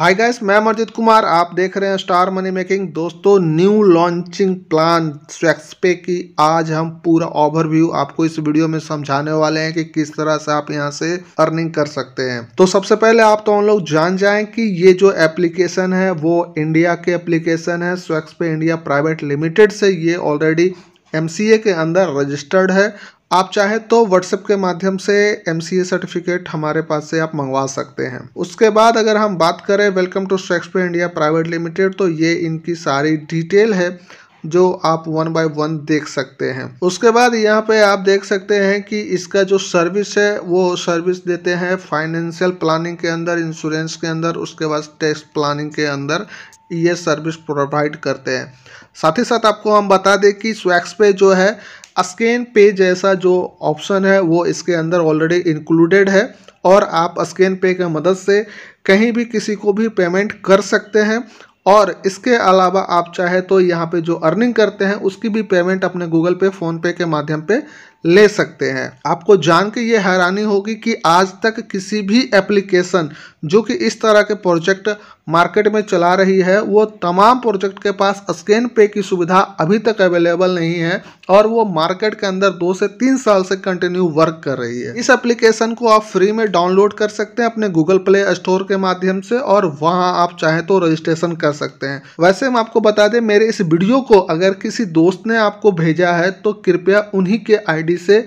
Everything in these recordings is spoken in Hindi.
हाय गाइस मैं अमरजीत कुमार आप देख रहे हैं स्टार मनी मेकिंग दोस्तों न्यू लॉन्चिंग प्लान स्वेक्सपे की आज हम पूरा ओवरव्यू आपको इस वीडियो में समझाने वाले हैं कि किस तरह से आप यहां से अर्निंग कर सकते हैं तो सबसे पहले आप तो हम लोग जान जाएं कि ये जो एप्लीकेशन है वो इंडिया के एप्लीकेशन है स्वेक्सपे इंडिया प्राइवेट लिमिटेड से ये ऑलरेडी एम के अंदर रजिस्टर्ड है आप चाहे तो व्हाट्सएप के माध्यम से एम सर्टिफिकेट हमारे पास से आप मंगवा सकते हैं उसके बाद अगर हम बात करें welcome to Shakespeare India private limited तो ये इनकी सारी डिटेल है जो आप वन बाय वन देख सकते हैं उसके बाद यहाँ पे आप देख सकते हैं कि इसका जो सर्विस है वो सर्विस देते हैं फाइनेंशियल प्लानिंग के अंदर इंश्योरेंस के अंदर उसके बाद टैक्स प्लानिंग के अंदर ये सर्विस प्रोवाइड करते हैं साथ ही साथ आपको हम बता दें कि स्वैक्स पे जो है स्कैन पे जैसा जो ऑप्शन है वो इसके अंदर ऑलरेडी इंक्लूडेड है और आप स्कैन पे की मदद से कहीं भी किसी को भी पेमेंट कर सकते हैं और इसके अलावा आप चाहे तो यहाँ पे जो अर्निंग करते हैं उसकी भी पेमेंट अपने गूगल पे फ़ोन पे के माध्यम पे ले सकते हैं आपको जान के ये हैरानी होगी कि आज तक किसी भी एप्लीकेशन जो कि इस तरह के प्रोजेक्ट मार्केट में चला रही है वो तमाम प्रोजेक्ट के पास स्कैन पे की सुविधा अभी तक अवेलेबल नहीं है और वो मार्केट के अंदर दो से तीन साल से कंटिन्यू वर्क कर रही है इस एप्लीकेशन को आप फ्री में डाउनलोड कर सकते हैं अपने गूगल प्ले स्टोर के माध्यम से और वहाँ आप चाहें तो रजिस्ट्रेशन कर सकते हैं वैसे हम आपको बता दें मेरे इस वीडियो को अगर किसी दोस्त ने आपको भेजा है तो कृपया उन्हीं के आईडी से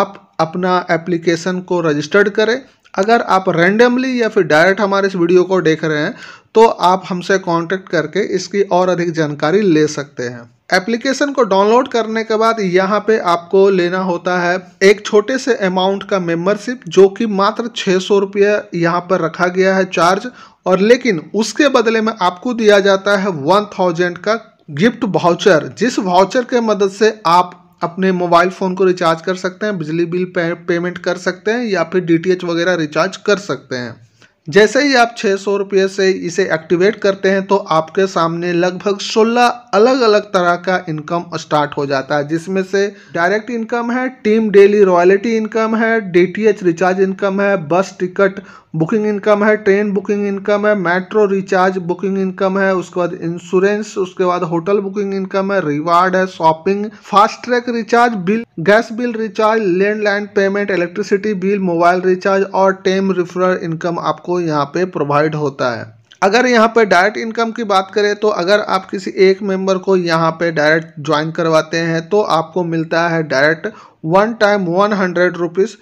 आप अपना एप्लीकेशन को रजिस्टर्ड करें अगर आप रैंडमली या फिर डायरेक्ट हमारे इस वीडियो को देख रहे हैं तो आप हमसे कांटेक्ट करके इसकी और अधिक जानकारी ले सकते हैं एप्लीकेशन को डाउनलोड करने के बाद यहाँ पे आपको लेना होता है एक छोटे से अमाउंट का मेंबरशिप जो कि मात्र छः सौ रुपये यहाँ पर रखा गया है चार्ज और लेकिन उसके बदले में आपको दिया जाता है वन थाउजेंड का गिफ्ट वाउचर जिस वाउचर के मदद से आप अपने मोबाइल फ़ोन को रिचार्ज कर सकते हैं बिजली बिल पे, पेमेंट कर सकते हैं या फिर डी वगैरह रिचार्ज कर सकते हैं जैसे ही आप छः सौ रुपये से इसे एक्टिवेट करते हैं तो आपके सामने लगभग 16 अलग अलग तरह का इनकम स्टार्ट हो जाता है जिसमें से डायरेक्ट इनकम है टीम डेली रॉयल्टी इनकम है डीटीएच रिचार्ज इनकम है बस टिकट बुकिंग इनकम है ट्रेन बुकिंग इनकम है मेट्रो रिचार्ज बुकिंग इनकम है उसके बाद इंश्योरेंस उसके बाद होटल बुकिंग इनकम है रिवार्ड है shopping fast track recharge bill gas bill recharge landline payment electricity bill mobile recharge और टेम रिफरल इनकम आपको यहाँ पे प्रोवाइड होता है अगर यहाँ पे डायरेक्ट इनकम की बात करें तो अगर आप किसी एक मेंबर को यहाँ पे डायरेक्ट ज्वाइन करवाते हैं तो आपको मिलता है direct one time one hundred rupees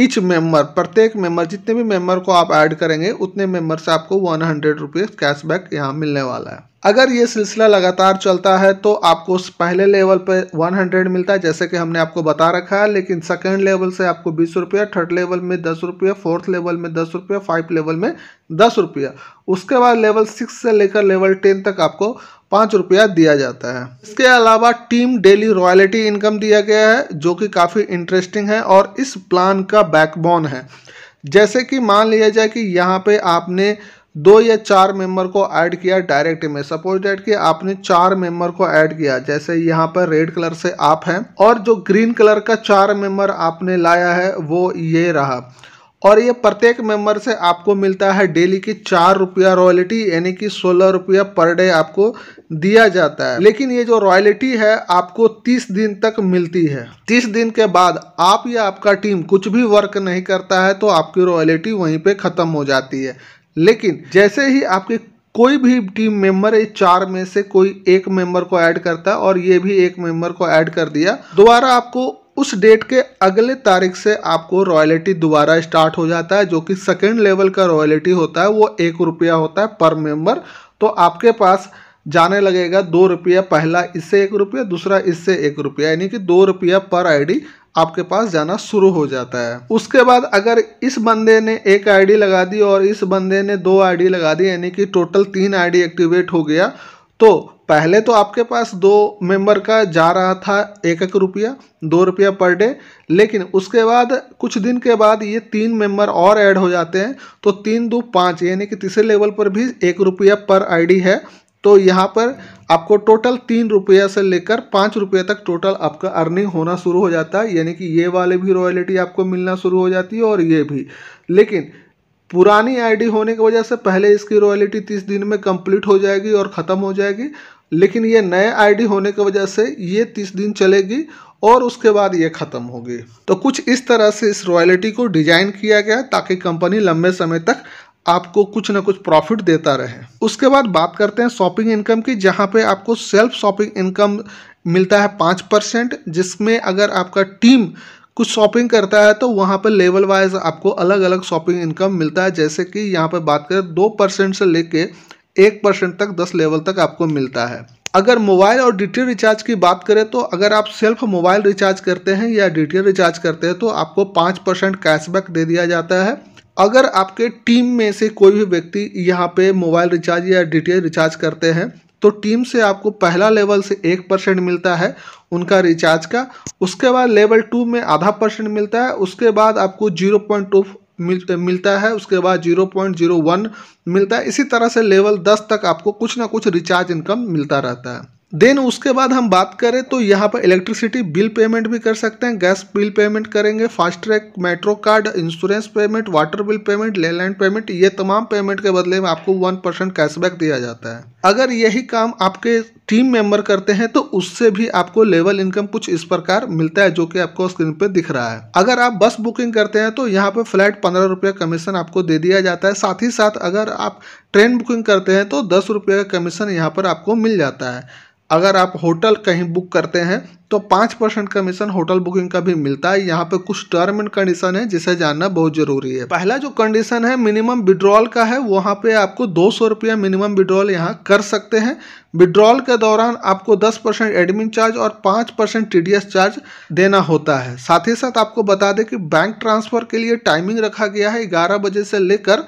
each member प्रत्येक मेंबर जितने भी मेंबर को आप ऐड करेंगे उतने मेंबर से आपको वन हंड्रेड रुपीज़ कैशबैक यहाँ मिलने वाला है अगर ये सिलसिला लगातार चलता है तो आपको उस पहले लेवल पे 100 मिलता है जैसे कि हमने आपको बता रखा है लेकिन सेकेंड लेवल से आपको बीस रुपया थर्ड लेवल में दस रुपया फोर्थ लेवल में दस रुपया फाइव लेवल में दस रुपया उसके बाद लेवल सिक्स से लेकर लेवल टेन तक आपको पाँच रुपया दिया जाता है इसके अलावा टीम डेली रॉयल्टी इनकम दिया गया है जो कि काफ़ी इंटरेस्टिंग है और इस प्लान का बैकबोन है जैसे कि मान लिया जाए कि यहाँ पे आपने दो या चार मेंबर को ऐड किया डायरेक्ट में सपोज डेट कि आपने चार मेंबर को ऐड किया जैसे यहाँ पर रेड कलर से आप हैं और जो ग्रीन कलर का चार मेंबर आपने लाया है वो ये रहा और ये प्रत्येक मेंबर से आपको मिलता है डेली की चार रुपया रॉयल्टी यानी कि सोलह रुपया पर डे आपको दिया जाता है लेकिन ये जो रॉयल्टी है आपको तीस दिन तक मिलती है तीस दिन के बाद आप या आपका टीम कुछ भी वर्क नहीं करता है तो आपकी रॉयल्टी वहीं पे ख़त्म हो जाती है लेकिन जैसे ही आपकी कोई भी टीम मेंबर ये चार में से कोई एक मेंबर को ऐड करता है और ये भी एक मेंबर को ऐड कर दिया दोबारा आपको उस डेट के अगले तारीख से आपको रॉयल्टी दोबारा स्टार्ट हो जाता है जो कि सेकेंड लेवल का रॉयल्टी होता है वो एक रुपया होता है पर मेंबर तो आपके पास जाने लगेगा दो रुपया पहला इससे एक रुपया दूसरा इससे एक रुपया यानी कि दो रुपया पर आईडी आपके पास जाना शुरू हो जाता है उसके बाद अगर इस बंदे ने एक आईडी लगा दी और इस बंदे ने दो आईडी लगा दी यानी कि टोटल तीन आईडी एक्टिवेट हो गया तो पहले तो आपके पास दो मेंबर का जा रहा था एक एक रुपया दो रुपया पर डे लेकिन उसके बाद कुछ दिन के बाद ये तीन मेंबर और ऐड हो जाते हैं तो तीन दो पाँच यानी कि तीसरे लेवल पर भी एक रुपया पर आईडी है तो यहाँ पर आपको टोटल तीन रुपया से लेकर पाँच रुपये तक टोटल आपका अर्निंग होना शुरू हो जाता है यानी कि ये वाले भी रॉयल्टी आपको मिलना शुरू हो जाती है और ये भी लेकिन पुरानी आईडी होने की वजह से पहले इसकी रॉयल्टी तीस दिन में कंप्लीट हो जाएगी और ख़त्म हो जाएगी लेकिन ये नए आईडी होने की वजह से ये तीस दिन चलेगी और उसके बाद ये ख़त्म होगी तो कुछ इस तरह से इस रॉयल्टी को डिजाइन किया गया ताकि कंपनी लंबे समय तक आपको कुछ ना कुछ प्रॉफिट देता रहे उसके बाद बात करते हैं शॉपिंग इनकम की जहाँ पे आपको सेल्फ शॉपिंग इनकम मिलता है पाँच परसेंट जिसमें अगर आपका टीम कुछ शॉपिंग करता है तो वहाँ पर लेवल वाइज आपको अलग अलग शॉपिंग इनकम मिलता है जैसे कि यहाँ पर बात करें दो परसेंट से लेके एक परसेंट तक दस लेवल तक आपको मिलता है अगर मोबाइल और डी रिचार्ज की बात करें तो अगर आप सेल्फ मोबाइल रिचार्ज करते हैं या डी रिचार्ज करते हैं तो आपको पाँच परसेंट कैशबैक दे दिया जाता है अगर आपके टीम में से कोई भी व्यक्ति यहाँ पे मोबाइल रिचार्ज या डी रिचार्ज करते हैं तो टीम से आपको पहला लेवल से एक परसेंट मिलता है उनका रिचार्ज का उसके बाद लेवल टू में आधा परसेंट मिलता है उसके बाद आपको जीरो पॉइंट टू मिल मिलता है उसके बाद जीरो पॉइंट जीरो वन मिलता है इसी तरह से लेवल दस तक आपको कुछ ना कुछ रिचार्ज इनकम मिलता रहता है देन उसके बाद हम बात करें तो यहाँ पर इलेक्ट्रिसिटी बिल पेमेंट भी कर सकते हैं गैस बिल पेमेंट करेंगे fast track metro card insurance payment water bill payment landline payment ये तमाम पेमेंट के बदले में आपको वन परसेंट कैशबैक दिया जाता है अगर यही काम आपके टीम मेंबर करते हैं तो उससे भी आपको लेवल इनकम कुछ इस प्रकार मिलता है जो कि आपको स्क्रीन पे दिख रहा है अगर आप बस बुकिंग करते हैं तो यहाँ पे फ्लैट पंद्रह रुपये कमीशन आपको दे दिया जाता है साथ ही साथ अगर आप ट्रेन बुकिंग करते हैं तो दस रुपये का कमीशन यहाँ पर आपको मिल जाता है अगर आप होटल कहीं बुक करते हैं तो पाँच परसेंट कमीशन होटल बुकिंग का भी मिलता है यहाँ पे कुछ टर्म एंड कंडीशन है जिसे जानना बहुत जरूरी है पहला जो कंडीशन है मिनिमम विड्रॉल का है वहाँ पे आपको दो सौ रुपया मिनिमम विड्रॉल यहाँ कर सकते हैं विड्रॉल के दौरान आपको दस परसेंट एडमिन चार्ज और पाँच परसेंट टी चार्ज देना होता है साथ ही साथ आपको बता दें कि बैंक ट्रांसफ़र के लिए टाइमिंग रखा गया है ग्यारह बजे से लेकर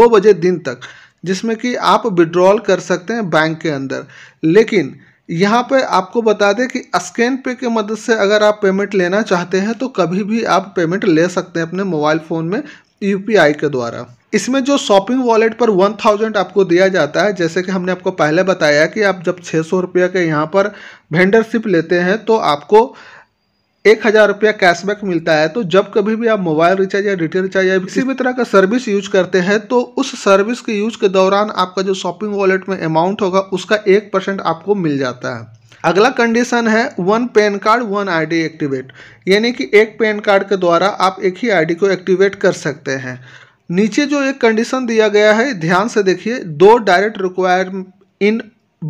दो बजे दिन तक जिसमें कि आप विड्रॉल कर सकते हैं बैंक के अंदर लेकिन यहाँ पे आपको बता दें कि स्कैन पे के मदद से अगर आप पेमेंट लेना चाहते हैं तो कभी भी आप पेमेंट ले सकते हैं अपने मोबाइल फ़ोन में यू के द्वारा इसमें जो शॉपिंग वॉलेट पर वन थाउजेंड आपको दिया जाता है जैसे कि हमने आपको पहले बताया कि आप जब छः सौ रुपये के यहाँ पर वेंडरशिप लेते हैं तो आपको एक हज़ार रुपया कैशबैक मिलता है तो जब कभी भी आप मोबाइल रिचार्ज या रिटेल रिचार्ज या किसी भी तरह का सर्विस यूज करते हैं तो उस सर्विस के यूज के दौरान आपका जो शॉपिंग वॉलेट में अमाउंट होगा उसका एक परसेंट आपको मिल जाता है अगला कंडीशन है one PAN card one ID activate यानी कि एक पैन कार्ड के द्वारा आप एक ही आईडी को एक्टिवेट कर सकते हैं नीचे जो एक कंडीशन दिया गया है ध्यान से देखिए दो डायरेक्ट रिक्वायर इन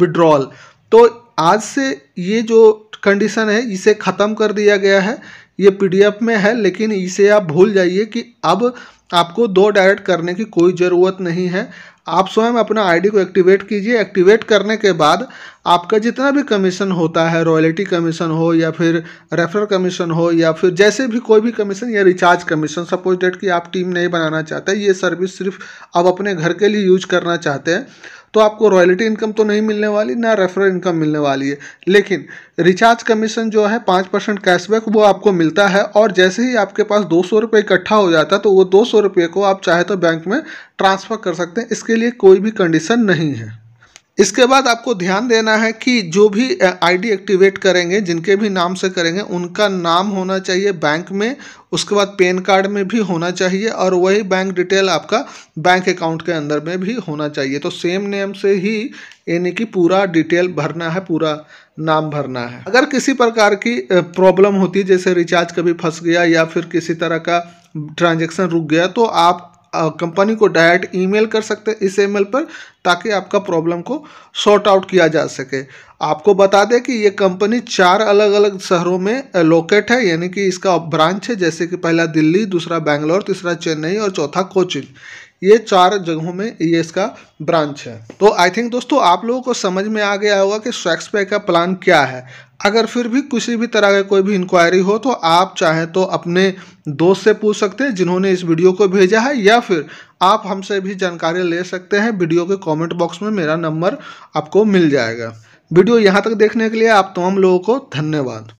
विड्रॉल तो आज से ये जो कंडीशन है इसे ख़त्म कर दिया गया है ये पीडीएफ में है लेकिन इसे आप भूल जाइए कि अब आपको दो डायरेक्ट करने की कोई ज़रूरत नहीं है आप स्वयं अपना आईडी को एक्टिवेट कीजिए एक्टिवेट करने के बाद आपका जितना भी कमीशन होता है रॉयल्टी कमीशन हो या फिर रेफरल कमीशन हो या फिर जैसे भी कोई भी कमीशन या रिचार्ज कमीशन सपोज डेट कि आप टीम नहीं बनाना चाहते ये सर्विस सिर्फ आप अपने घर के लिए यूज करना चाहते हैं तो आपको रॉयल्टी इनकम तो नहीं मिलने वाली ना रेफरल इनकम मिलने वाली है लेकिन रिचार्ज कमीशन जो है पाँच परसेंट कैशबैक वो आपको मिलता है और जैसे ही आपके पास दो सौ रुपये इकट्ठा हो जाता है तो वो दो सौ रुपये को आप चाहे तो बैंक में ट्रांसफ़र कर सकते हैं इसके लिए कोई भी कंडीशन नहीं है इसके बाद आपको ध्यान देना है कि जो भी आईडी एक्टिवेट करेंगे जिनके भी नाम से करेंगे उनका नाम होना चाहिए बैंक में उसके बाद पेन कार्ड में भी होना चाहिए और वही बैंक डिटेल आपका बैंक अकाउंट के अंदर में भी होना चाहिए तो सेम नेम से ही यानी कि पूरा डिटेल भरना है पूरा नाम भरना है अगर किसी प्रकार की प्रॉब्लम होती जैसे रिचार्ज कभी फंस गया या फिर किसी तरह का ट्रांजेक्शन रुक गया तो आप कंपनी को डायरेक्ट ईमेल कर सकते हैं इस ईमेल पर ताकि आपका प्रॉब्लम को सॉर्ट आउट किया जा सके आपको बता दें कि ये कंपनी चार अलग अलग शहरों में लोकेट है यानी कि इसका ब्रांच है जैसे कि पहला दिल्ली दूसरा बैंगलोर तीसरा चेन्नई और चौथा कोचिन ये चार जगहों में ये इसका ब्रांच है तो आई थिंक दोस्तों आप लोगों को समझ में आ गया होगा कि शेक्सपियर का प्लान क्या है अगर फिर भी किसी भी तरह का कोई भी इंक्वायरी हो तो आप चाहें तो अपने दोस्त से पूछ सकते हैं जिन्होंने इस वीडियो को भेजा है या फिर आप हमसे भी जानकारी ले सकते हैं वीडियो के कॉमेंट बॉक्स में मेरा नंबर आपको मिल जाएगा वीडियो यहाँ तक देखने के लिए आप तमाम लोगों को धन्यवाद